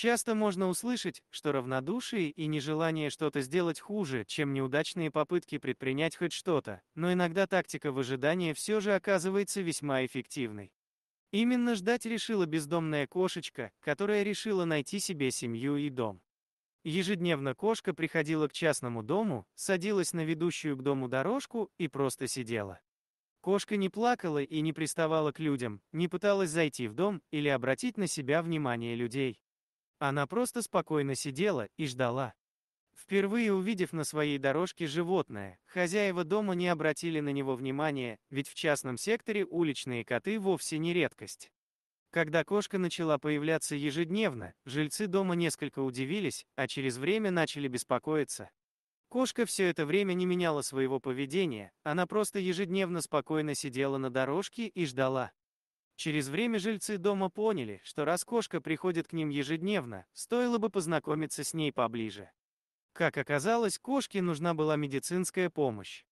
Часто можно услышать, что равнодушие и нежелание что-то сделать хуже, чем неудачные попытки предпринять хоть что-то, но иногда тактика выжидания все же оказывается весьма эффективной. Именно ждать решила бездомная кошечка, которая решила найти себе семью и дом. Ежедневно кошка приходила к частному дому, садилась на ведущую к дому дорожку и просто сидела. Кошка не плакала и не приставала к людям, не пыталась зайти в дом или обратить на себя внимание людей. Она просто спокойно сидела и ждала. Впервые увидев на своей дорожке животное, хозяева дома не обратили на него внимания, ведь в частном секторе уличные коты вовсе не редкость. Когда кошка начала появляться ежедневно, жильцы дома несколько удивились, а через время начали беспокоиться. Кошка все это время не меняла своего поведения, она просто ежедневно спокойно сидела на дорожке и ждала. Через время жильцы дома поняли, что раз кошка приходит к ним ежедневно, стоило бы познакомиться с ней поближе. Как оказалось, кошке нужна была медицинская помощь.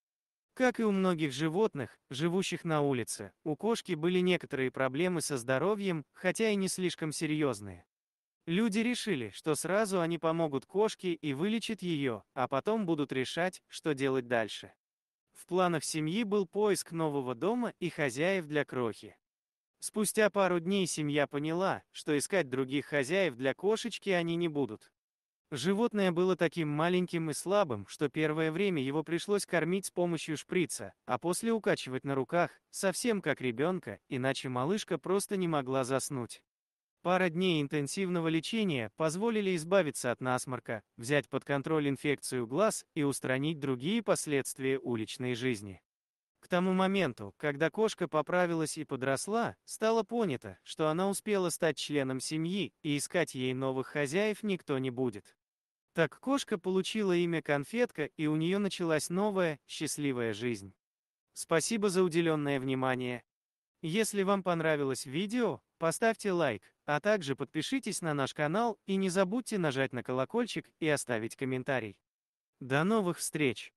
Как и у многих животных, живущих на улице, у кошки были некоторые проблемы со здоровьем, хотя и не слишком серьезные. Люди решили, что сразу они помогут кошке и вылечат ее, а потом будут решать, что делать дальше. В планах семьи был поиск нового дома и хозяев для крохи. Спустя пару дней семья поняла, что искать других хозяев для кошечки они не будут. Животное было таким маленьким и слабым, что первое время его пришлось кормить с помощью шприца, а после укачивать на руках, совсем как ребенка, иначе малышка просто не могла заснуть. Пара дней интенсивного лечения позволили избавиться от насморка, взять под контроль инфекцию глаз и устранить другие последствия уличной жизни. К тому моменту, когда кошка поправилась и подросла, стало понято, что она успела стать членом семьи, и искать ей новых хозяев никто не будет. Так кошка получила имя Конфетка, и у нее началась новая, счастливая жизнь. Спасибо за уделенное внимание. Если вам понравилось видео, поставьте лайк, а также подпишитесь на наш канал и не забудьте нажать на колокольчик и оставить комментарий. До новых встреч!